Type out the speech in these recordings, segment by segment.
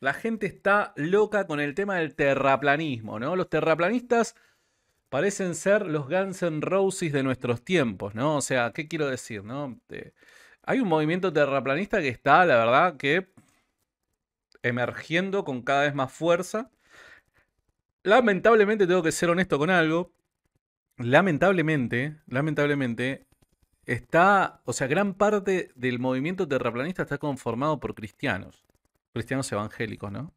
La gente está loca con el tema del terraplanismo, ¿no? Los terraplanistas parecen ser los Guns N' Roses de nuestros tiempos, ¿no? O sea, ¿qué quiero decir, no? hay un movimiento terraplanista que está, la verdad, que emergiendo con cada vez más fuerza. Lamentablemente tengo que ser honesto con algo. Lamentablemente, lamentablemente, está, o sea, gran parte del movimiento terraplanista está conformado por cristianos cristianos evangélicos, ¿no?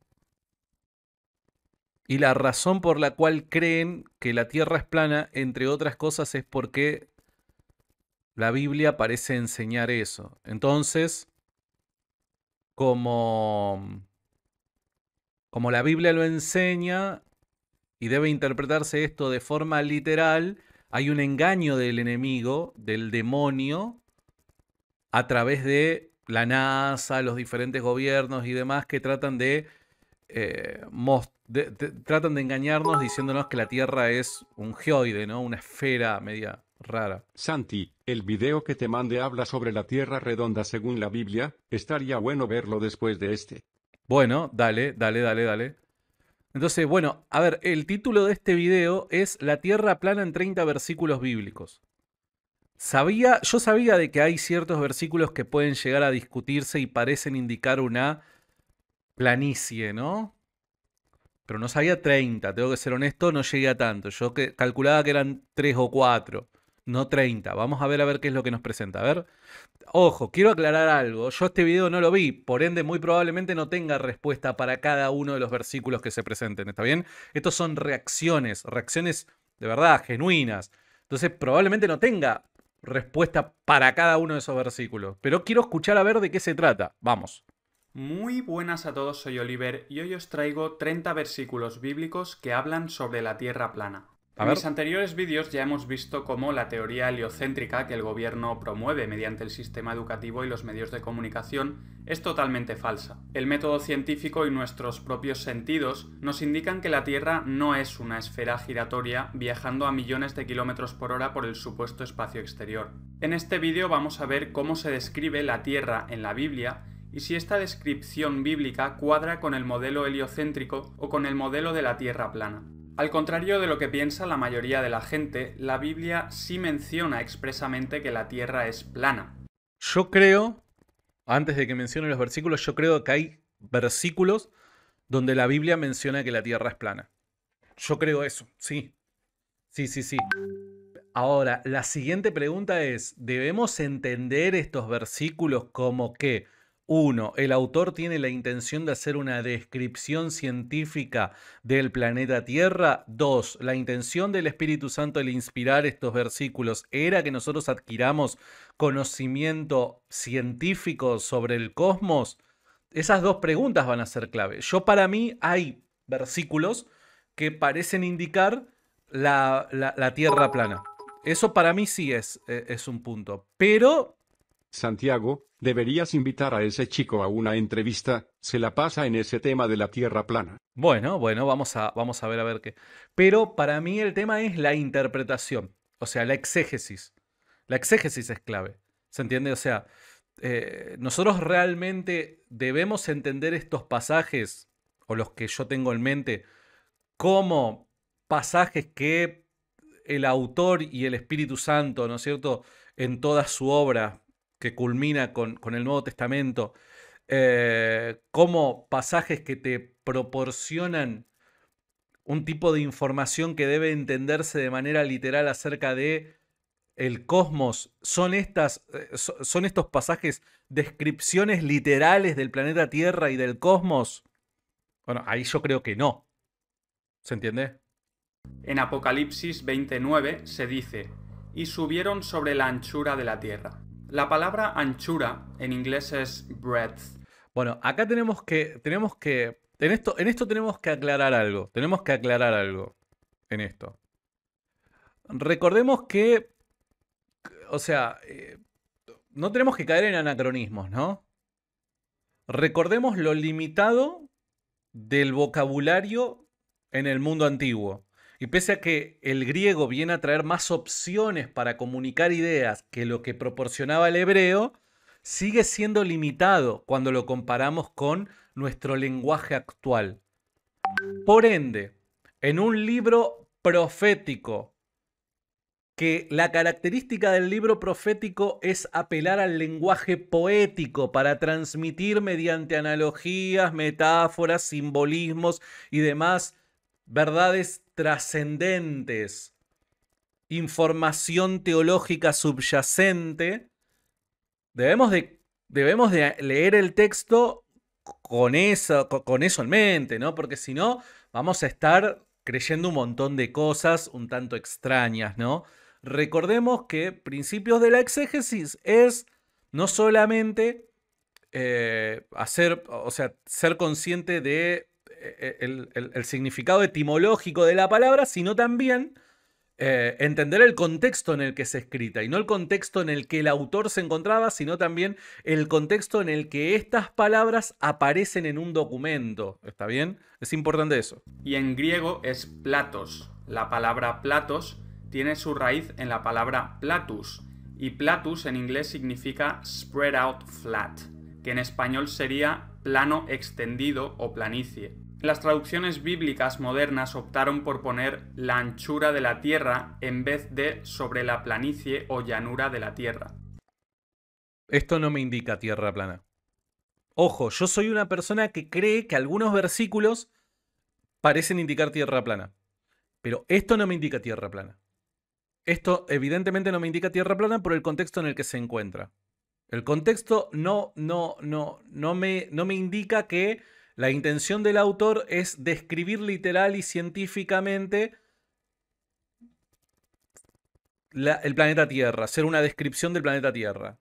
Y la razón por la cual creen que la Tierra es plana, entre otras cosas, es porque la Biblia parece enseñar eso. Entonces, como, como la Biblia lo enseña y debe interpretarse esto de forma literal, hay un engaño del enemigo, del demonio, a través de la NASA, los diferentes gobiernos y demás que tratan eh, de, tratan de engañarnos diciéndonos que la Tierra es un geoide, ¿no? Una esfera media rara. Santi, el video que te mande habla sobre la Tierra redonda según la Biblia, estaría bueno verlo después de este. Bueno, dale, dale, dale, dale. Entonces, bueno, a ver, el título de este video es La Tierra plana en 30 versículos bíblicos yo sabía de que hay ciertos versículos que pueden llegar a discutirse y parecen indicar una planicie, ¿no? Pero no sabía 30, tengo que ser honesto, no llegué a tanto. Yo que, calculaba que eran 3 o 4, no 30. Vamos a ver a ver qué es lo que nos presenta. A ver, ojo, quiero aclarar algo. Yo este video no lo vi, por ende muy probablemente no tenga respuesta para cada uno de los versículos que se presenten, ¿está bien? Estos son reacciones, reacciones de verdad, genuinas. Entonces probablemente no tenga respuesta para cada uno de esos versículos. Pero quiero escuchar a ver de qué se trata. Vamos. Muy buenas a todos, soy Oliver y hoy os traigo 30 versículos bíblicos que hablan sobre la Tierra plana. En mis anteriores vídeos ya hemos visto cómo la teoría heliocéntrica que el gobierno promueve mediante el sistema educativo y los medios de comunicación es totalmente falsa. El método científico y nuestros propios sentidos nos indican que la Tierra no es una esfera giratoria viajando a millones de kilómetros por hora por el supuesto espacio exterior. En este vídeo vamos a ver cómo se describe la Tierra en la Biblia y si esta descripción bíblica cuadra con el modelo heliocéntrico o con el modelo de la Tierra plana. Al contrario de lo que piensa la mayoría de la gente, la Biblia sí menciona expresamente que la Tierra es plana. Yo creo, antes de que mencione los versículos, yo creo que hay versículos donde la Biblia menciona que la Tierra es plana. Yo creo eso, sí. Sí, sí, sí. Ahora, la siguiente pregunta es, ¿debemos entender estos versículos como que uno, El autor tiene la intención de hacer una descripción científica del planeta Tierra. Dos, La intención del Espíritu Santo al inspirar estos versículos era que nosotros adquiramos conocimiento científico sobre el cosmos. Esas dos preguntas van a ser clave. Yo para mí hay versículos que parecen indicar la, Tierra plana. Eso para mí sí es, eh, es un punto. Pero... Santiago Deberías invitar a ese chico a una entrevista, se la pasa en ese tema de la Tierra plana. Bueno, bueno, vamos a, vamos a ver a ver qué. Pero para mí el tema es la interpretación, o sea, la exégesis. La exégesis es clave, ¿se entiende? O sea, eh, nosotros realmente debemos entender estos pasajes, o los que yo tengo en mente, como pasajes que el autor y el Espíritu Santo, ¿no es cierto?, en toda su obra que culmina con, el Nuevo Testamento, eh, como pasajes que te proporcionan un tipo de información que debe entenderse de manera literal acerca de el cosmos, son, estas, eh, son estos pasajes descripciones literales del planeta Tierra y del cosmos. Bueno, ahí yo creo que no. ¿Se entiende? En Apocalipsis 29 se dice, y subieron sobre la anchura de la tierra, la palabra anchura en inglés es breadth. Bueno, acá tenemos que, tenemos que, en esto, en esto tenemos que aclarar algo, tenemos que aclarar algo en esto. Recordemos que, o sea, eh, no tenemos que caer en anacronismos, ¿no? Recordemos lo limitado del vocabulario en el mundo antiguo. Y pese a que el griego viene a traer más opciones para comunicar ideas que lo que proporcionaba el hebreo, sigue siendo limitado cuando lo comparamos con nuestro lenguaje actual. Por ende, en un libro profético, que la característica del libro profético es apelar al lenguaje poético para transmitir mediante analogías, metáforas, simbolismos y demás verdades trascendentes, información teológica subyacente, debemos de, debemos de leer el texto con eso, con eso en mente, ¿no? Porque si no, vamos a estar creyendo un montón de cosas un tanto extrañas, ¿no? Recordemos que principios de la exégesis es no solamente eh, hacer, o sea, ser consciente de eh, el, significado etimológico de la palabra, sino también eh, entender el contexto en el que se escrita, y no el contexto en el que el autor se encontraba, sino también el contexto en el que estas palabras aparecen en un documento. ¿Está bien? Es importante eso. Y en griego es platos. La palabra platos tiene su raíz en la palabra platus, y platus en inglés significa spread out flat, que en español sería plano extendido o planicie. Las traducciones bíblicas modernas optaron por poner la anchura de la tierra en vez de sobre la planicie o llanura de la tierra. Esto no me indica tierra plana. Ojo, yo soy una persona que cree que algunos versículos parecen indicar tierra plana. Pero esto no me indica tierra plana. Esto evidentemente no me indica tierra plana por el contexto en el que se encuentra. El contexto no, no, no, no, me, no me indica que la intención del autor es describir literal y científicamente el planeta Tierra, ser una descripción del planeta Tierra.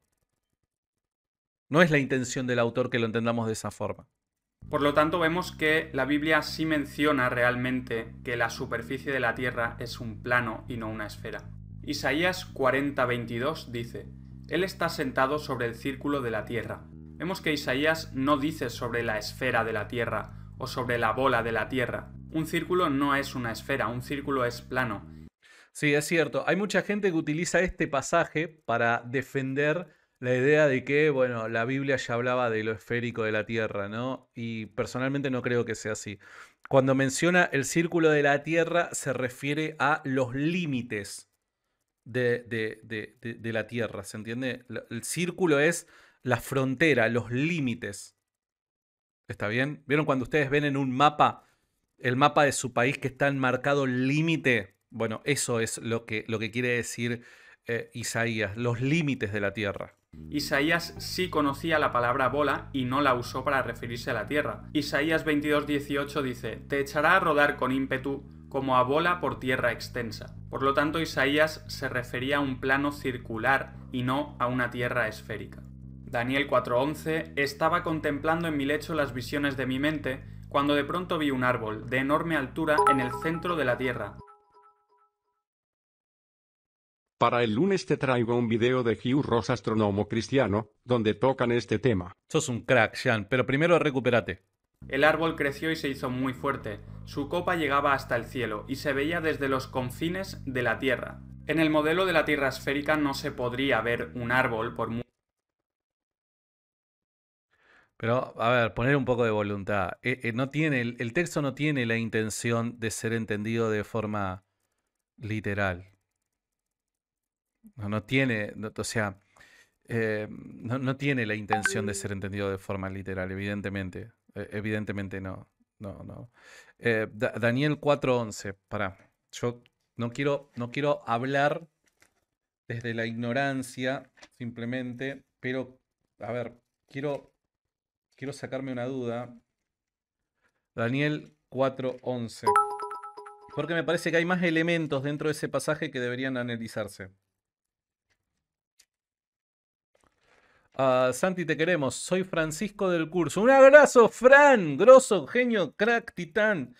No es la intención del autor que lo entendamos de esa forma. Por lo tanto, vemos que la Biblia sí menciona realmente que la superficie de la Tierra es un plano y no una esfera. Isaías 40:22 dice, Él está sentado sobre el círculo de la Tierra vemos que Isaías no dice sobre la esfera de la Tierra o sobre la bola de la Tierra. Un círculo no es una esfera, un círculo es plano. Sí, es cierto. Hay mucha gente que utiliza este pasaje para defender la idea de que, bueno, la Biblia ya hablaba de lo esférico de la Tierra, ¿no? Y personalmente no creo que sea así. Cuando menciona el círculo de la Tierra se refiere a los límites de, la Tierra, ¿se entiende? El círculo es la frontera, los límites. ¿Está bien? ¿Vieron cuando ustedes ven en un mapa el mapa de su país que está enmarcado límite? Bueno, eso es lo que, lo que quiere decir eh, Isaías, los límites de la tierra. Isaías sí conocía la palabra bola y no la usó para referirse a la tierra. Isaías 22:18 dice, Te echará a rodar con ímpetu como a bola por tierra extensa. Por lo tanto, Isaías se refería a un plano circular y no a una tierra esférica. Daniel 4:11 Estaba contemplando en mi lecho las visiones de mi mente, cuando de pronto vi un árbol, de enorme altura, en el centro de la tierra. Para el lunes te traigo un video de Hugh Ross, astrónomo cristiano, donde tocan este tema. Sos un crack, Sean, pero primero recupérate. El árbol creció y se hizo muy fuerte. Su copa llegaba hasta el cielo y se veía desde los confines de la Tierra. En el modelo de la Tierra esférica no se podría ver un árbol por pero, a ver, poner un poco de voluntad. Eh, eh, no tiene, el, texto no tiene la intención de ser entendido de forma literal. No, tiene, o sea, eh, no, tiene la intención de ser entendido de forma literal, evidentemente. evidentemente no. No, no. Daniel 4.11, para. Yo no quiero, no quiero hablar desde la ignorancia, simplemente, pero, a ver, quiero quiero sacarme una duda. Daniel 4.11. Porque me parece que hay más elementos dentro de ese pasaje que deberían analizarse. Ah, Santi, te queremos. Soy Francisco del curso. Un abrazo, Fran. Grosso, genio, crack, titán.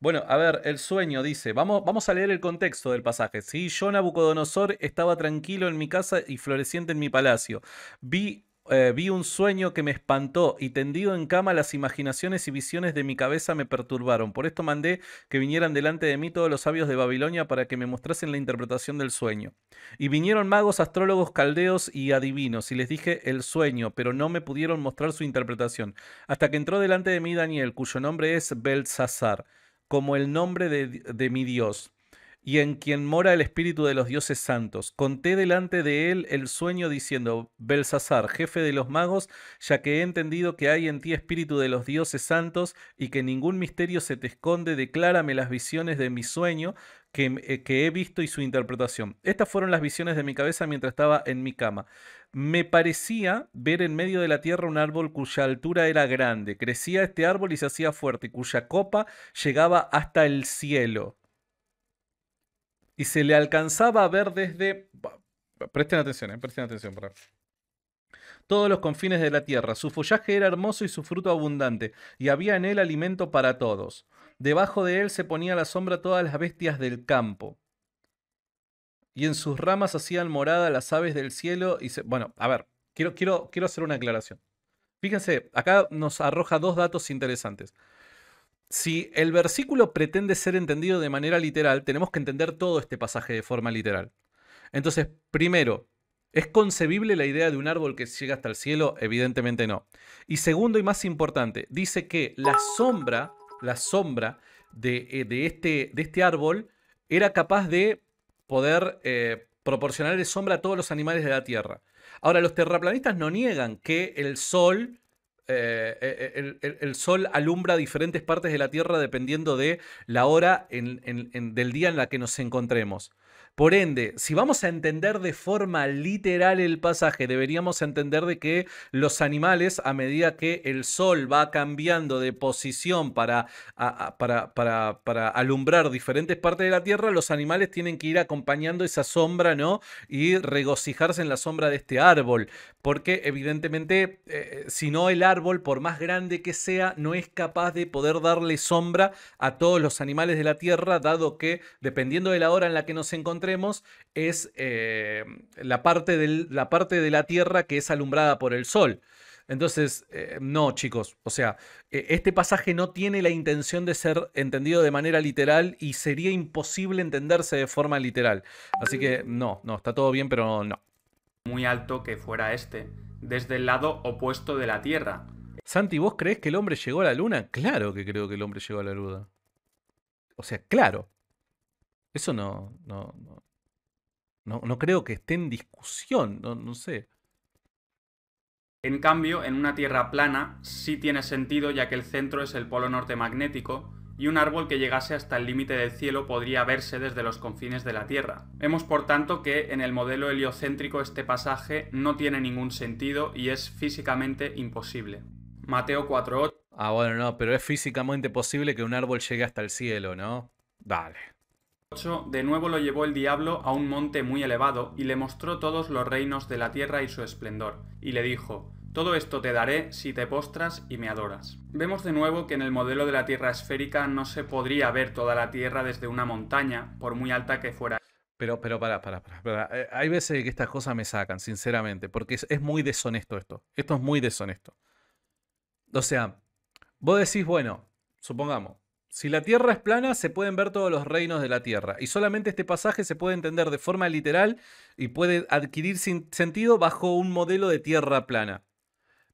Bueno, a ver, el sueño dice, vamos, vamos a leer el contexto del pasaje. Si ¿sí? yo, Nabucodonosor, estaba tranquilo en mi casa y floreciente en mi palacio. Vi eh, vi un sueño que me espantó y tendido en cama las imaginaciones y visiones de mi cabeza me perturbaron. Por esto mandé que vinieran delante de mí todos los sabios de Babilonia para que me mostrasen la interpretación del sueño. Y vinieron magos, astrólogos, caldeos y adivinos, y les dije el sueño, pero no me pudieron mostrar su interpretación. Hasta que entró delante de mí Daniel, cuyo nombre es Belsasar, como el nombre de mi Dios y en quien mora el espíritu de los dioses santos. Conté delante de él el sueño diciendo, Belsasar, jefe de los magos, ya que he entendido que hay en ti espíritu de los dioses santos y que ningún misterio se te esconde, declárame las visiones de mi sueño que, eh, que he visto y su interpretación. Estas fueron las visiones de mi cabeza mientras estaba en mi cama. Me parecía ver en medio de la tierra un árbol cuya altura era grande. Crecía este árbol y se hacía fuerte, cuya copa llegaba hasta el cielo y se le alcanzaba a ver desde... Presten atención, eh, presten atención. Para... Todos los confines de la tierra. Su follaje era hermoso y su fruto abundante, y había en él alimento para todos. Debajo de él se ponía a la sombra todas las bestias del campo. Y en sus ramas hacían morada las aves del cielo Bueno, a ver, quiero, quiero, quiero hacer una aclaración. Fíjense, acá nos arroja dos datos interesantes si el versículo pretende ser entendido de manera literal, tenemos que entender todo este pasaje de forma literal. Entonces, primero, ¿es concebible la idea de un árbol que llega hasta el cielo? Evidentemente no. Y segundo y más importante, dice que la sombra, la sombra de, eh, este, este, árbol era capaz de poder proporcionar eh, proporcionarle sombra a todos los animales de la tierra. Ahora, los terraplanistas no niegan que el sol eh, eh, eh, el, sol alumbra diferentes partes de la Tierra dependiendo de la hora del día en la que nos encontremos. Por ende, si vamos a entender de forma literal el pasaje, deberíamos entender de que los animales, a medida que el sol va cambiando de posición para, para, para, alumbrar diferentes partes de la Tierra, los animales tienen que ir acompañando esa sombra, ¿no? Y regocijarse en la sombra de este árbol, porque evidentemente, eh, eh, si no, el árbol, por más grande que sea, no es capaz de poder darle sombra a todos los animales de la Tierra, dado que, dependiendo de la hora en la que nos encontremos es eh, la, parte del, la parte de la Tierra que es alumbrada por el Sol. Entonces, eh, no, chicos, o sea, e, este pasaje no tiene la intención de ser entendido de manera literal y sería imposible entenderse de forma literal. Así que no, no, está todo bien, pero no. Muy alto que fuera este, desde el lado opuesto de la Tierra. Santi, ¿vos crees que el hombre llegó a la Luna? Claro que creo que el hombre llegó a la Luna. O sea, claro. Eso no, no, no, creo que esté en discusión, no, no sé. En cambio, en una Tierra plana sí tiene sentido ya que el centro es el polo norte magnético y un árbol que llegase hasta el límite del cielo podría verse desde los confines de la Tierra. Vemos por tanto que en el modelo heliocéntrico este pasaje no tiene ningún sentido y es físicamente imposible. Mateo 4.8 Ah, bueno, no, pero es físicamente posible que un árbol llegue hasta el cielo, ¿no? vale de nuevo lo llevó el diablo a un monte muy elevado y le mostró todos los reinos de la tierra y su esplendor, y le dijo, Todo esto te daré si te postras y me adoras. Vemos de nuevo que en el modelo de la tierra esférica no se podría ver toda la tierra desde una montaña, por muy alta que fuera. Pero, pero, para, para, para. Eh, hay veces que estas cosas me sacan, sinceramente, porque es, es muy deshonesto esto. Esto es muy deshonesto. O sea, vos decís, bueno, supongamos, si la Tierra es plana, se pueden ver todos los reinos de la Tierra. Y solamente este pasaje se puede entender de forma literal y puede adquirir sentido bajo un modelo de Tierra plana.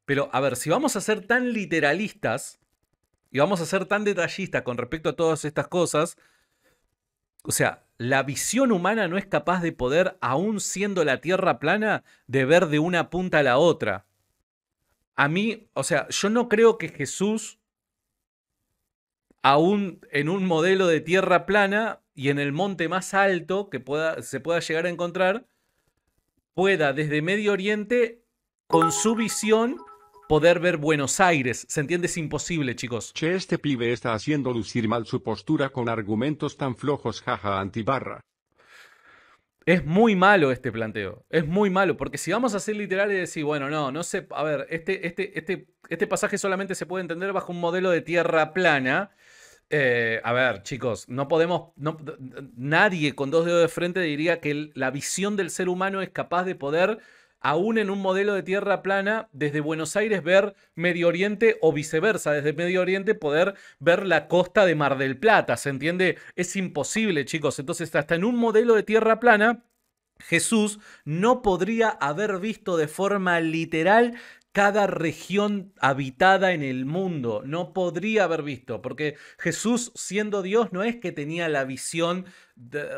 Pero, a ver, si vamos a ser tan literalistas y vamos a ser tan detallistas con respecto a todas estas cosas, o sea, la visión humana no es capaz de poder, aún siendo la Tierra plana, de ver de una punta a la otra. A mí, o sea, yo no creo que Jesús aún en un modelo de tierra plana y en el monte más alto que pueda, se pueda llegar a encontrar, pueda desde Medio Oriente, con su visión, poder ver Buenos Aires. ¿Se entiende? Es imposible, chicos. Che, este pibe está haciendo lucir mal su postura con argumentos tan flojos, jaja, antibarra. Es muy malo este planteo. Es muy malo. Porque si vamos a ser literales y decir, bueno, no, no sé. A ver, este, este, este, este pasaje solamente se puede entender bajo un modelo de tierra plana. Eh, a ver, chicos, no podemos, nadie con dos dedos de frente diría que la visión del ser humano es capaz de poder, aún en un modelo de tierra plana, desde Buenos Aires ver Medio Oriente o viceversa, desde Medio Oriente poder ver la costa de Mar del Plata, ¿se entiende? Es imposible, chicos. Entonces, hasta en un modelo de tierra plana, Jesús no podría haber visto de forma literal cada región habitada en el mundo. No podría haber visto, porque Jesús siendo Dios no es que tenía la visión,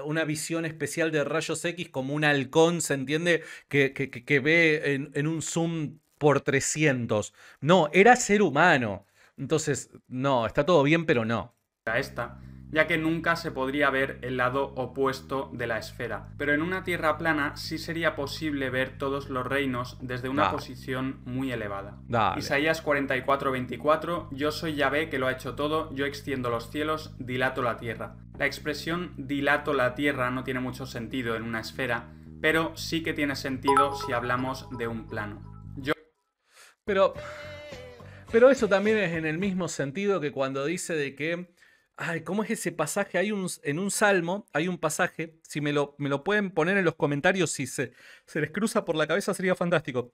una visión especial de rayos X como un halcón, ¿se entiende? Que, que, ve en, un zoom por 300. No, era ser humano. Entonces, no, está todo bien, pero no. Esta ya que nunca se podría ver el lado opuesto de la esfera. Pero en una tierra plana sí sería posible ver todos los reinos desde una posición muy elevada. Isaías 44:24, yo soy Yahvé que lo ha hecho todo, yo extiendo los cielos, dilato la tierra. La expresión dilato la tierra no tiene mucho sentido en una esfera, pero sí que tiene sentido si hablamos de un plano. Yo... Pero... Pero eso también es en el mismo sentido que cuando dice de que Ay, ¿cómo es ese pasaje? Hay un, en un salmo, hay un pasaje, si me lo, me lo pueden poner en los comentarios, si se, se, les cruza por la cabeza sería fantástico.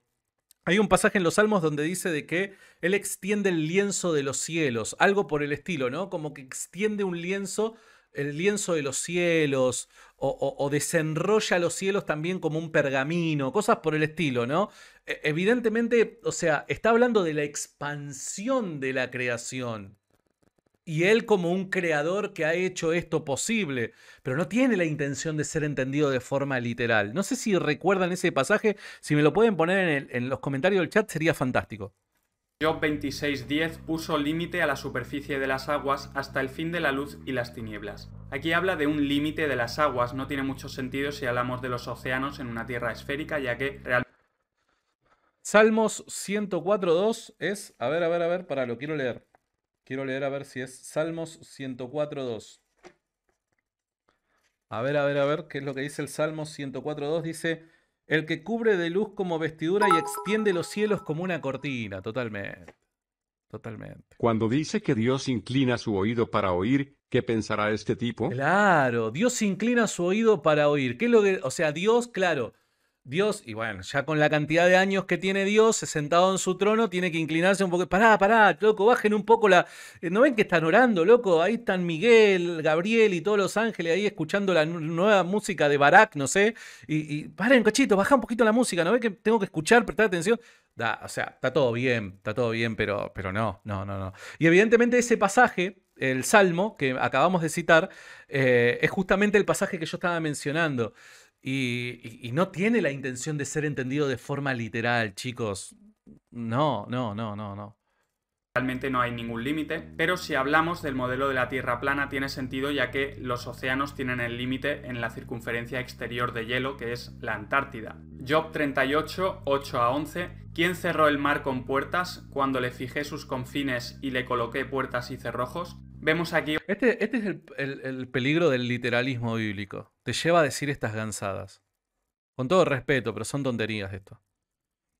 Hay un pasaje en los salmos donde dice de que Él extiende el lienzo de los cielos, algo por el estilo, ¿no? Como que extiende un lienzo, el lienzo de los cielos, o, desenrolla los cielos también como un pergamino, cosas por el estilo, ¿no? E, evidentemente, o sea, está hablando de la expansión de la creación y él como un creador que ha hecho esto posible, pero no tiene la intención de ser entendido de forma literal. No sé si recuerdan ese pasaje, si me lo pueden poner en, los comentarios del chat sería fantástico. Job 26.10 puso límite a la superficie de las aguas hasta el fin de la luz y las tinieblas. Aquí habla de un límite de las aguas, no tiene mucho sentido si hablamos de los océanos en una tierra esférica, ya que realmente... Salmos 104.2 es, a ver, a ver, a ver, para lo quiero leer. Quiero leer a ver si es Salmos 104.2. A ver, a ver, a ver, ¿qué es lo que dice el Salmo 104.2? Dice, el que cubre de luz como vestidura y extiende los cielos como una cortina, totalmente. Totalmente. Cuando dice que Dios inclina su oído para oír, ¿qué pensará este tipo? Claro, Dios inclina su oído para oír. ¿Qué lo que, o sea, Dios, claro, Dios, y bueno, ya con la cantidad de años que tiene Dios sentado en su trono, tiene que inclinarse un poco. Pará, pará, loco, bajen un poco la. Eh, ¿No ven que están orando, loco? Ahí están Miguel, Gabriel y todos los ángeles ahí escuchando la nueva música de Barak, no sé. Y, y paren, cachito, baja un poquito la música, ¿no ven que tengo que escuchar, prestar atención? Da, o sea, está todo bien, está todo bien, pero, pero no, no, no, no. Y evidentemente ese pasaje el Salmo que acabamos de citar eh, es justamente el pasaje que yo estaba mencionando. Y, no tiene la intención de ser entendido de forma literal, chicos. No, no, no, no, no. Realmente no hay ningún límite, pero si hablamos del modelo de la Tierra plana tiene sentido ya que los océanos tienen el límite en la circunferencia exterior de hielo que es la Antártida. Job 38, 8 a 11, ¿quién cerró el mar con puertas cuando le fijé sus confines y le coloqué puertas y cerrojos? Vemos aquí. Este, este es el, peligro del literalismo bíblico. Te lleva a decir estas gansadas. Con todo respeto, pero son tonterías esto.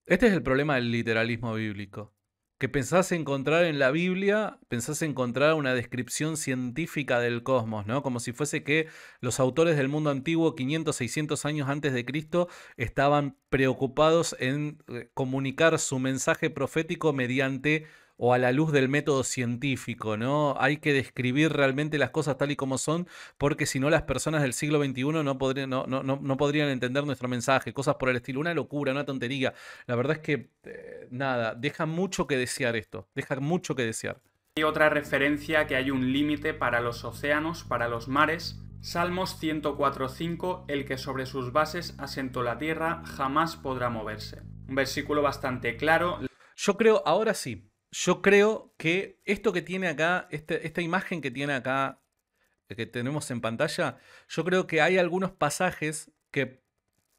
Este es el problema del literalismo bíblico. Que pensás encontrar en la Biblia, pensás encontrar una descripción científica del cosmos, ¿no? Como si fuese que los autores del mundo antiguo, 500, 600 años antes de Cristo, estaban preocupados en eh, comunicar su mensaje profético mediante o a la luz del método científico, ¿no? Hay que describir realmente las cosas tal y como son, porque si no las personas del siglo XXI no, podrían, entender nuestro mensaje, cosas por el estilo, una locura, una tontería. La verdad es que, eh, nada, deja mucho que desear esto, deja mucho que desear. Hay otra referencia que hay un límite para los océanos, para los mares. Salmos 104.5, el que sobre sus bases asentó la tierra jamás podrá moverse. Un versículo bastante claro. Yo creo, ahora sí, yo creo que esto que tiene acá, este, esta imagen que tiene acá, eh, que tenemos en pantalla, yo creo que hay algunos pasajes que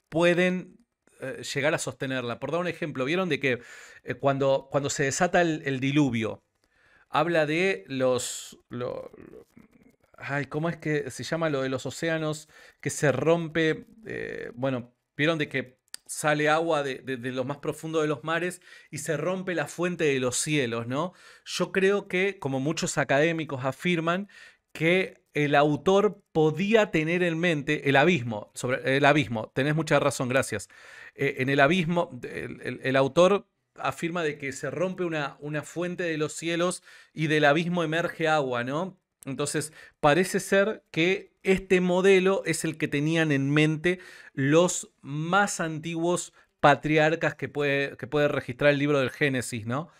pueden eh, llegar a sostenerla. Por dar un ejemplo, vieron de que eh, cuando, cuando se desata el, diluvio, habla de los, ay, ¿cómo es que se llama lo de los océanos que se rompe? bueno, vieron de que sale agua de, lo más profundo de los mares y se rompe la fuente de los cielos, ¿no? Yo creo que, como muchos académicos afirman, que el autor podía tener en mente el abismo, sobre el abismo, tenés mucha razón, gracias. Eh, en el abismo, el, autor afirma de que se rompe una fuente de los cielos y del abismo emerge agua, ¿no? Entonces, parece ser que este modelo es el que tenían en mente los más antiguos patriarcas que puede, que puede registrar el libro del Génesis, ¿no?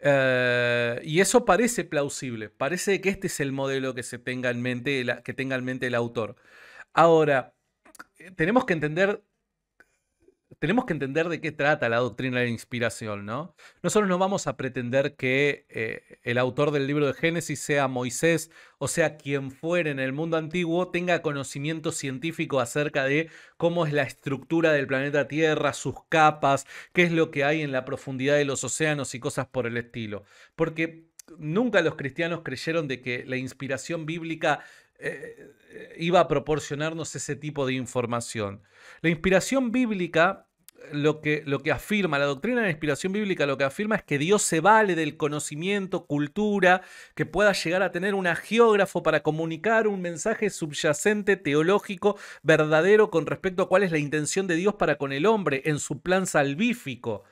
Eh, y eso parece plausible, parece que este es el modelo que, se tenga en mente, que tenga en mente el autor. Ahora, eh, tenemos que entender tenemos que entender de qué trata la doctrina de la inspiración, ¿no? Nosotros no vamos a pretender que eh, el autor del libro de Génesis sea Moisés o sea quien fuera en el mundo antiguo, tenga conocimiento científico acerca de cómo es la estructura del planeta Tierra, sus capas, qué es lo que hay en la profundidad de los océanos y cosas por el estilo. Porque nunca los cristianos creyeron de que la inspiración bíblica eh, eh, iba a proporcionarnos ese tipo de información. La inspiración bíblica lo que, lo que afirma, la doctrina de la inspiración bíblica lo que afirma es que Dios se vale del conocimiento, cultura, que pueda llegar a tener un geógrafo para comunicar un mensaje subyacente, teológico, verdadero con respecto a cuál es la intención de Dios para con el hombre en su plan salvífico.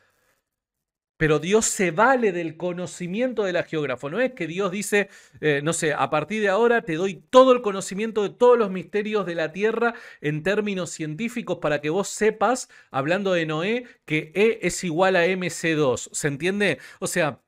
Pero Dios se vale del conocimiento de la geógrafa. No es que Dios dice, eh, no sé, a partir de ahora te doy todo el conocimiento de todos los misterios de la tierra en términos científicos para que vos sepas, hablando de Noé, que E es igual a MC2. ¿Se entiende? O sea,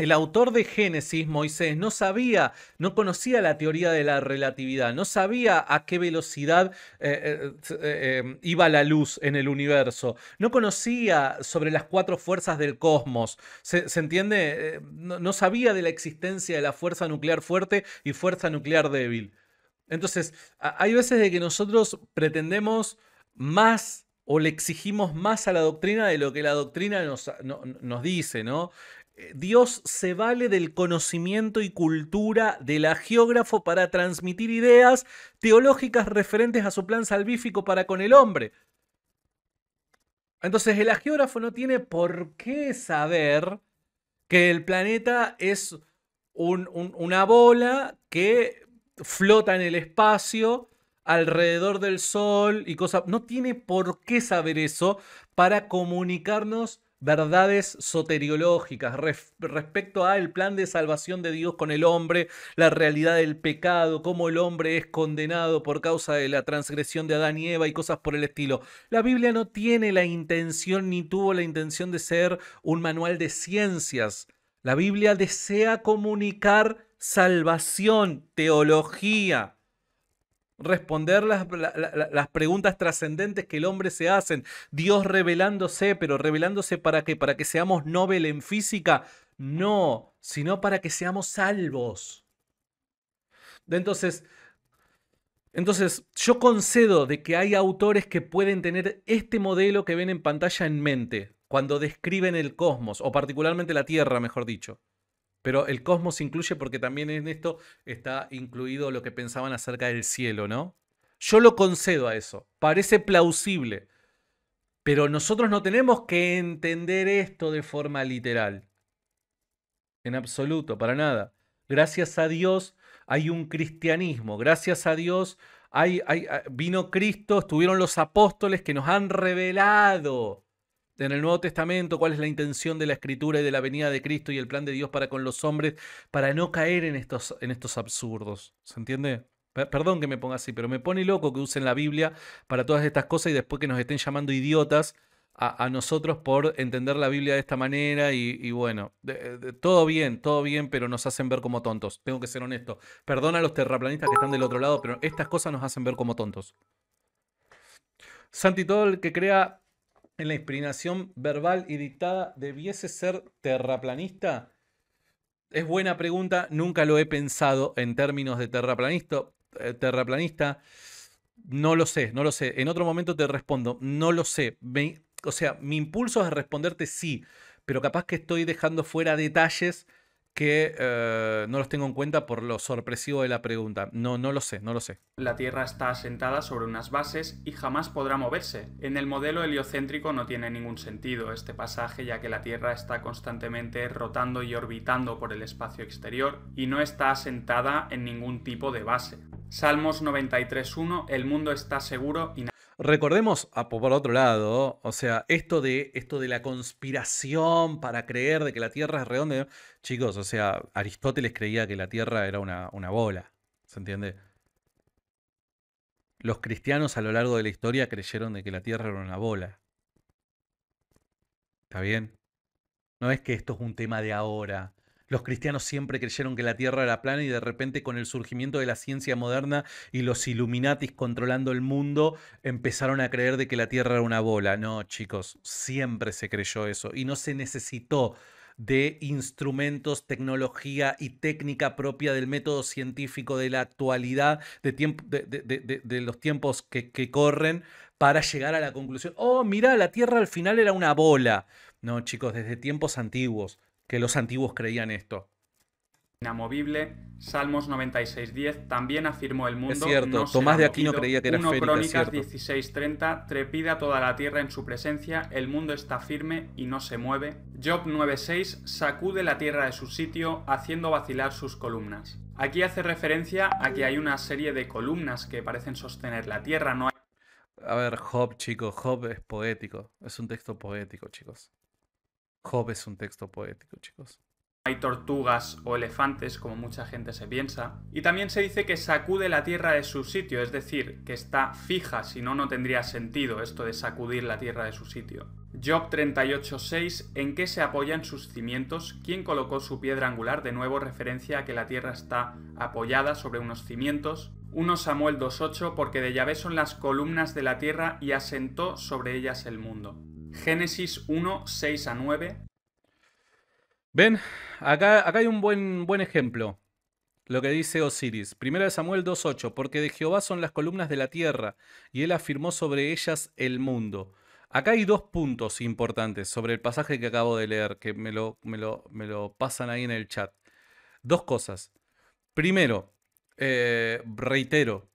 el autor de Génesis, Moisés, no sabía, no conocía la teoría de la relatividad, no sabía a qué velocidad eh, eh, eh, em, iba la luz en el universo, no conocía sobre las cuatro fuerzas del cosmos, ¿se, entiende? No, sabía de la existencia de la fuerza nuclear fuerte y fuerza nuclear débil. Entonces, hay veces de que nosotros pretendemos más o le exigimos más a la doctrina de lo que la doctrina nos, nos dice, ¿no? Dios se vale del conocimiento y cultura del agiógrafo para transmitir ideas teológicas referentes a su plan salvífico para con el hombre. Entonces el agiógrafo no tiene por qué saber que el planeta es una bola que flota en el espacio alrededor del Sol y cosas. No tiene por qué saber eso para comunicarnos verdades soteriológicas respecto respecto al plan de salvación de Dios con el hombre, la realidad del pecado, cómo el hombre es condenado por causa de la transgresión de Adán y Eva y cosas por el estilo. La Biblia no tiene la intención ni tuvo la intención de ser un manual de ciencias. La Biblia desea comunicar salvación, teología, responder las, preguntas trascendentes que el hombre se hace. Dios revelándose, pero revelándose para que para que seamos Nobel en física, no, sino para que seamos salvos. Entonces, entonces, yo concedo de que hay autores que pueden tener este modelo que ven en pantalla en mente cuando describen el cosmos, o particularmente la Tierra, mejor dicho. Pero el cosmos incluye porque también en esto está incluido lo que pensaban acerca del cielo, ¿no? Yo lo concedo a eso, parece plausible, pero nosotros no tenemos que entender esto de forma literal. En absoluto, para nada. Gracias a Dios hay un cristianismo, gracias a Dios hay, ah, vino Cristo, estuvieron los apóstoles que nos han revelado en el Nuevo Testamento, cuál es la intención de la escritura y de la venida de Cristo y el plan de Dios para con los hombres, para no caer en estos, en estos absurdos. ¿Se entiende? Perdón que me ponga así, pero me pone loco que usen la Biblia para todas estas cosas y después que nos estén llamando idiotas a, nosotros por entender la Biblia de esta manera y, bueno, todo bien, todo bien, pero nos hacen ver como tontos. Tengo que ser honesto. Perdona a los terraplanistas que están del otro lado, pero estas cosas nos hacen ver como tontos. Santi, todo el que crea en la inspiración verbal y dictada debiese ser terraplanista? Es buena pregunta, nunca lo he pensado en términos de terraplanista. Eh, terraplanista. No lo sé, no lo sé. En otro momento te respondo, no lo sé. o sea, mi impulso es responderte sí, pero capaz que estoy dejando fuera detalles que eh, no los tengo en cuenta por lo sorpresivo de la pregunta. No, no lo sé, no lo sé. La Tierra está asentada sobre unas bases y jamás podrá moverse. En el modelo heliocéntrico no tiene ningún sentido este pasaje ya que la Tierra está constantemente rotando y orbitando por el espacio exterior y no está asentada en ningún tipo de base. Salmos 93.1 El mundo está seguro y Recordemos, ah, por otro lado, o sea, esto de, esto de la conspiración para creer de que la Tierra es redonda. Chicos, o sea, Aristóteles creía que la Tierra era una, una bola. ¿Se entiende? Los cristianos a lo largo de la historia creyeron de que la Tierra era una bola. ¿Está bien? No es que esto es un tema de ahora. Los cristianos siempre creyeron que la Tierra era plana y de repente con el surgimiento de la ciencia moderna y los Illuminatis controlando el mundo, empezaron a creer de que la Tierra era una bola. No, chicos, siempre se creyó eso y no se necesitó de instrumentos, tecnología y técnica propia del método científico de la actualidad, de, de, los tiempos que, que corren, para llegar a la conclusión, oh, mira, la Tierra al final era una bola. No, chicos, desde tiempos antiguos que los antiguos creían esto. Inamovible, Salmos 96.10 también afirmó el mundo. Es cierto, Tomás de Aquino creía que era 1 esférica, Crónicas 16.30 trepida toda la tierra en su presencia, el mundo está firme y no se mueve. Job 9.6 sacude la tierra de su sitio, haciendo vacilar sus columnas. Aquí hace referencia a que hay una serie de columnas que parecen sostener la tierra, no hay... A ver, Job, chicos, Job es poético, es un texto poético, chicos. Job es un texto poético, chicos. Hay tortugas o elefantes, como mucha gente se piensa. Y también se dice que sacude la tierra de su sitio, es decir, que está fija, si no, no tendría sentido esto de sacudir la tierra de su sitio. Job 38.6, ¿en qué se apoyan sus cimientos? ¿Quién colocó su piedra angular? De nuevo, referencia a que la tierra está apoyada sobre unos cimientos. 1 Samuel 2.8, porque de Yahvé son las columnas de la tierra y asentó sobre ellas el mundo. Génesis 1, 6 a 9. Ven, acá, hay un buen, buen ejemplo. Lo que dice Osiris. Primero de Samuel 2.8. Porque de Jehová son las columnas de la tierra, y él afirmó sobre ellas el mundo. Acá hay dos puntos importantes sobre el pasaje que acabo de leer, que me lo, me me lo pasan ahí en el chat. Dos cosas. Primero, eh, reitero,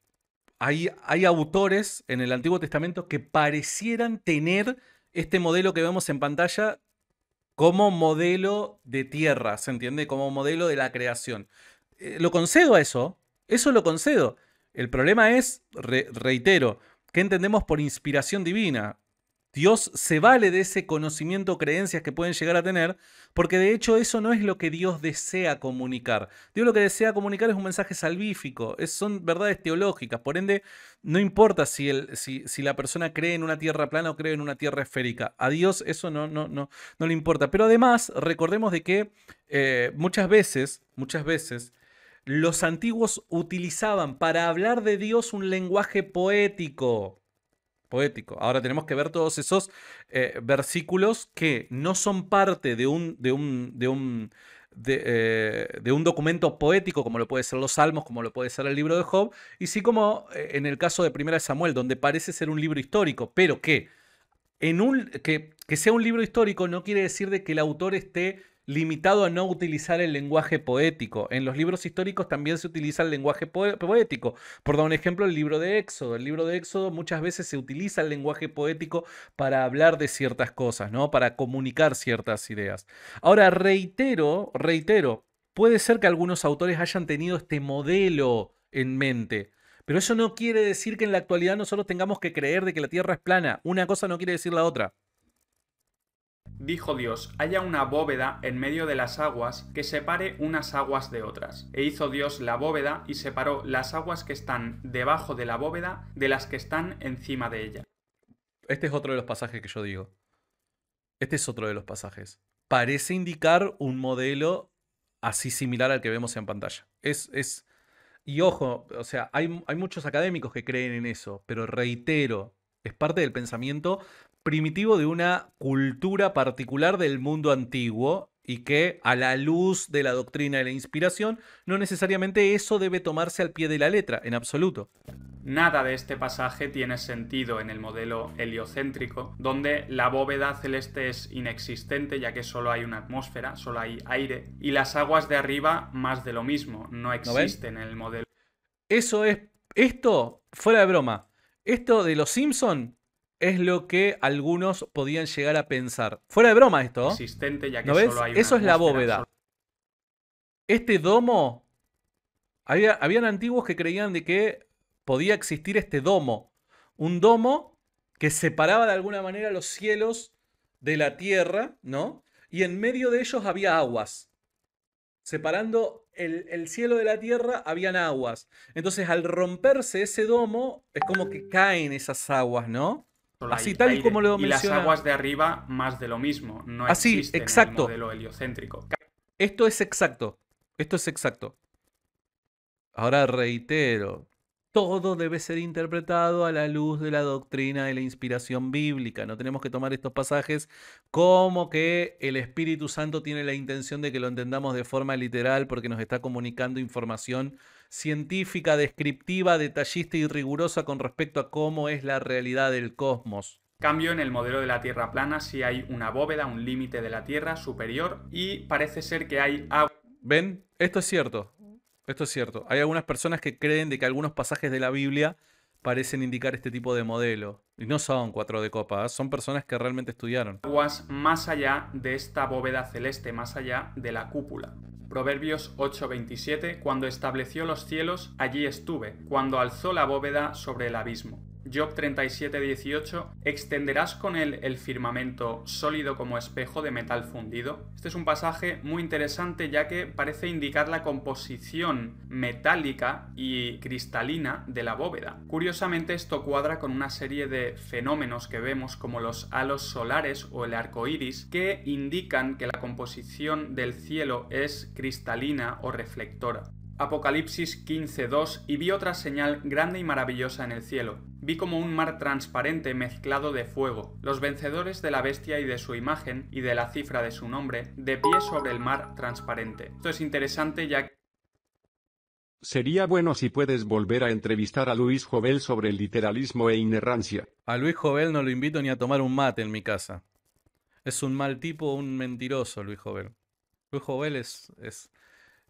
hay autores en el Antiguo Testamento que parecieran tener este modelo que vemos en pantalla como modelo de tierra, ¿se entiende? Como modelo de la creación. Eh, lo concedo a eso, eso lo concedo. El problema es, reitero, ¿qué entendemos por inspiración divina? Dios se vale de ese conocimiento creencias que pueden llegar a tener, porque de hecho eso no es lo que Dios desea comunicar. Dios lo que desea comunicar es un mensaje salvífico, son verdades teológicas, por ende no importa si, el, si, la persona cree en una tierra plana o cree en una tierra esférica, a Dios eso no, no, no, no le importa. Pero además recordemos de que eh, muchas veces, muchas veces, los antiguos utilizaban para hablar de Dios un lenguaje poético poético. Ahora tenemos que ver todos esos eh, versículos que no son parte de un, de un, de un, eh, de, un documento poético, como lo puede ser los Salmos, como lo puede ser el libro de Job, y sí como eh, en el caso de Primera de Samuel, donde parece ser un libro histórico, pero que, en un, que, que sea un libro histórico no quiere decir de que el autor esté limitado a no utilizar el lenguaje poético. En los libros históricos también se utiliza el lenguaje poético. Por dar un ejemplo, el libro de Éxodo. El libro de Éxodo muchas veces se utiliza el lenguaje poético para hablar de ciertas cosas, ¿no? Para comunicar ciertas ideas. Ahora, reitero, reitero, puede ser que algunos autores hayan tenido este modelo en mente. Pero eso no quiere decir que en la actualidad nosotros tengamos que creer de que la Tierra es plana. Una cosa no quiere decir la otra. Dijo Dios, haya una bóveda en medio de las aguas que separe unas aguas de otras. E hizo Dios la bóveda y separó las aguas que están debajo de la bóveda de las que están encima de ella. Este es otro de los pasajes que yo digo. Este es otro de los pasajes. Parece indicar un modelo así similar al que vemos en pantalla. Es, es... Y ojo, o sea, hay, hay muchos académicos que creen en eso, pero reitero, es parte del pensamiento primitivo de una cultura particular del mundo antiguo y que a la luz de la doctrina de la inspiración, no necesariamente eso debe tomarse al pie de la letra, en absoluto. Nada de este pasaje tiene sentido en el modelo heliocéntrico, donde la bóveda celeste es inexistente ya que solo hay una atmósfera, solo hay aire, y las aguas de arriba más de lo mismo, no existen en el modelo. Eso es, esto, fuera de broma, esto de los Simpson es lo que algunos podían llegar a pensar. Fuera de broma esto. Existente, ¿eh? ya Eso es la bóveda. Este domo, había, habían antiguos que creían de que podía existir este domo. Un domo que separaba de alguna manera los cielos de la tierra, ¿no? Y en medio de ellos había aguas. Separando el, el, cielo de la tierra habían aguas. Entonces al romperse ese domo es como que caen esas aguas, ¿no? Así tal y como lo las aguas de arriba, más de lo mismo. No Así, exacto. heliocéntrico. Esto es exacto. Esto es exacto. Ahora reitero, todo debe ser interpretado a la luz de la doctrina de la inspiración bíblica. No tenemos que tomar estos pasajes como que el Espíritu Santo tiene la intención de que lo entendamos de forma literal porque nos está comunicando información científica, descriptiva, detallista y rigurosa con respecto a cómo es la realidad del cosmos. Cambio en el modelo de la Tierra plana si hay una bóveda, un límite de la Tierra superior y parece ser que hay agua. ¿Ven? Esto es cierto. Esto es cierto. Hay algunas personas que creen de que algunos pasajes de la Biblia parecen indicar este tipo de modelo. Y no son cuatro de copa, ¿eh? son personas que realmente estudiaron. Aguas más allá de esta bóveda celeste, más allá de la cúpula. Proverbios 8:27, cuando estableció los cielos, allí estuve, cuando alzó la bóveda sobre el abismo. Job 37:18, extenderás con él el firmamento sólido como espejo de metal fundido. Este es un pasaje muy interesante ya que parece indicar la composición metálica y cristalina de la bóveda. Curiosamente esto cuadra con una serie de fenómenos que vemos como los halos solares o el arco iris que indican que la composición del cielo es cristalina o reflectora. Apocalipsis 15.2 Y vi otra señal grande y maravillosa en el cielo. Vi como un mar transparente mezclado de fuego. Los vencedores de la bestia y de su imagen y de la cifra de su nombre, de pie sobre el mar transparente. Esto es interesante ya que... Sería bueno si puedes volver a entrevistar a Luis Jovel sobre el literalismo e inerrancia. A Luis Jovel no lo invito ni a tomar un mate en mi casa. Es un mal tipo, un mentiroso, Luis Jovel. Luis Jovel es, es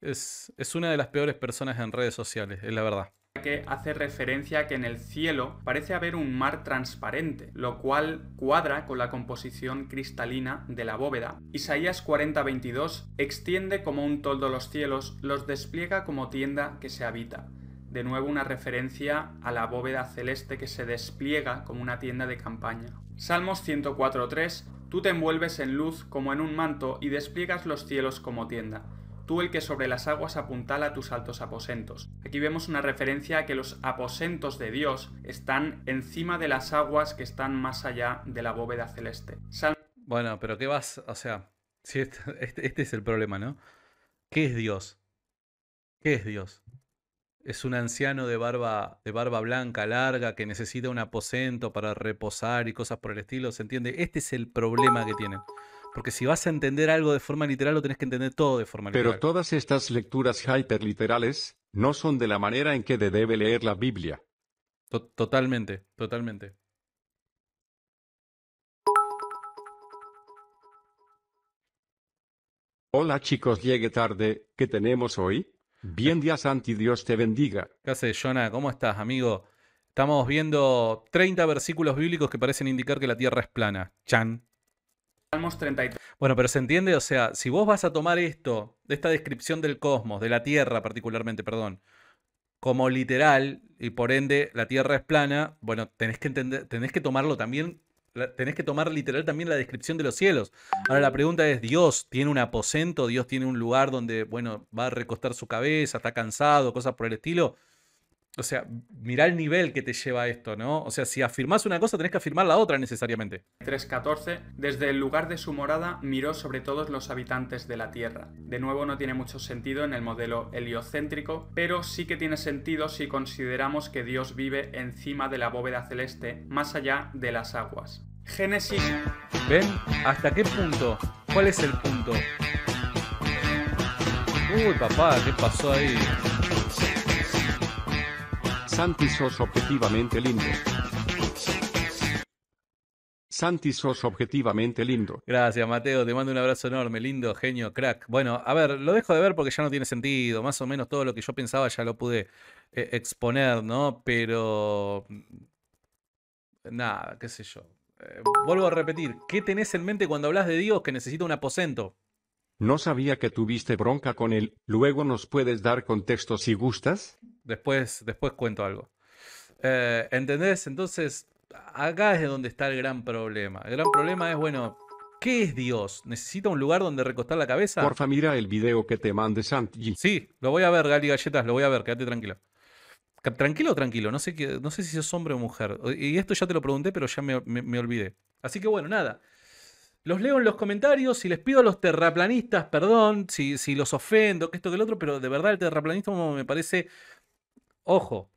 es, una de las peores personas en redes sociales, es la verdad que hace referencia a que en el cielo parece haber un mar transparente, lo cual cuadra con la composición cristalina de la bóveda. Isaías 40:22 extiende como un toldo los cielos, los despliega como tienda que se habita. De nuevo una referencia a la bóveda celeste que se despliega como una tienda de campaña. Salmos 104:3 Tú te envuelves en luz como en un manto y despliegas los cielos como tienda tú el que sobre las aguas apuntala tus altos aposentos. Aquí vemos una referencia a que los aposentos de Dios están encima de las aguas que están más allá de la bóveda celeste. Bueno, pero ¿qué vas? O sea, si este, este es el problema, ¿no? ¿Qué es Dios? ¿Qué es Dios? es un anciano de barba, de barba blanca, larga, que necesita un aposento para reposar y cosas por el estilo, ¿se entiende? Este es el problema que tienen. Porque si vas a entender algo de forma literal, lo tenés que entender todo de forma literal. Pero todas estas lecturas hiperliterales no son de la manera en que debe leer la Biblia. totalmente, totalmente. Hola chicos, llegué tarde. ¿Qué tenemos hoy? Bien días, Santi, Dios te bendiga. ¿Qué Jonah? ¿Cómo estás, amigo? Estamos viendo 30 versículos bíblicos que parecen indicar que la Tierra es plana. Chan. Bueno, pero se entiende, o sea, si vos vas a tomar esto, de esta descripción del cosmos, de la Tierra particularmente, perdón, como literal, y por ende la Tierra es plana, bueno, tenés que entender, tenés que tomarlo también, tenés que tomar literal también la descripción de los cielos. Ahora la pregunta es, ¿Dios tiene un aposento? ¿Dios tiene un lugar donde, bueno, va a recostar su cabeza, está cansado, cosas por el estilo? O sea, mira el nivel que te lleva esto, ¿no? O sea, si afirmas una cosa, tenés que afirmar la otra necesariamente. 3.14. Desde el lugar de su morada miró sobre todos los habitantes de la Tierra. De nuevo, no tiene mucho sentido en el modelo heliocéntrico, pero sí que tiene sentido si consideramos que Dios vive encima de la bóveda celeste, más allá de las aguas. Génesis. ¿Ven? ¿Hasta qué punto? ¿Cuál es el punto? Uy, papá, ¿qué pasó ahí? Santi sos objetivamente lindo. Santi, sos objetivamente lindo. Gracias, Mateo. Te mando un abrazo enorme. Lindo, genio, crack. Bueno, a ver, lo dejo de ver porque ya no tiene sentido. Más o menos todo lo que yo pensaba ya lo pude eh, exponer, ¿no? Pero. Mm, nada, qué sé yo. Eh, vuelvo a repetir. ¿Qué tenés en mente cuando hablas de Dios que necesita un aposento? No sabía que tuviste bronca con él. Luego nos puedes dar contexto si gustas. Después, después cuento algo. Eh, ¿Entendés? Entonces, acá es donde está el gran problema. El gran problema es, bueno, ¿qué es Dios? ¿Necesita un lugar donde recostar la cabeza? Porfa, mira el video que te mande Santi. Sí, lo voy a ver, Gali Galletas, lo voy a ver, quédate tranquilo. Tranquilo tranquilo, no sé, qué, no sé si sos hombre o mujer. Y esto ya te lo pregunté, pero ya me, me, olvidé. Así que bueno, nada. Los leo en los comentarios y les pido a los terraplanistas, perdón, si, si los ofendo, que esto que el otro, pero de verdad el terraplanismo me parece Ojo,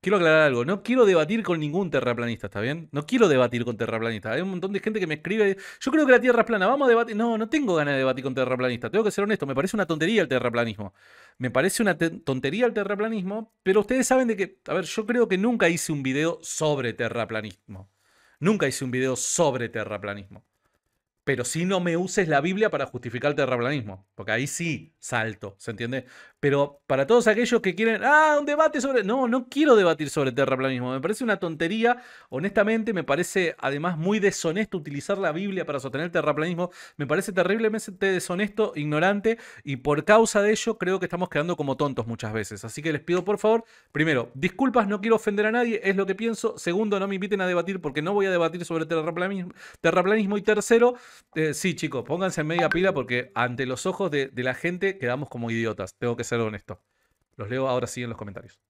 quiero aclarar algo. No quiero debatir con ningún terraplanista, ¿está bien? No quiero debatir con terraplanistas. Hay un montón de gente que me escribe. Yo creo que la Tierra es plana. Vamos a debatir. No, no tengo ganas de debatir con terraplanistas. Tengo que ser honesto. Me parece una tontería el terraplanismo. Me parece una tontería el terraplanismo. Pero ustedes saben de que. A ver, yo creo que nunca hice un video sobre terraplanismo. Nunca hice un video sobre terraplanismo. Pero si no me uses la Biblia para justificar el terraplanismo, porque ahí sí salto, ¿se entiende? Pero para todos aquellos que quieren, ah, un debate sobre... No, no quiero debatir sobre terraplanismo, me parece una tontería, honestamente me parece además muy deshonesto utilizar la Biblia para sostener el terraplanismo, me parece terriblemente deshonesto, ignorante, y por causa de ello creo que estamos quedando como tontos muchas veces. Así que les pido por favor, primero, disculpas, no quiero ofender a nadie, es lo que pienso. Segundo, no me inviten a debatir porque no voy a debatir sobre terraplanismo. terraplanismo. Y tercero, eh, sí, chicos, pónganse en media pila porque ante los ojos de la gente quedamos como idiotas. Tengo que ser honesto. Los leo ahora sí en los comentarios.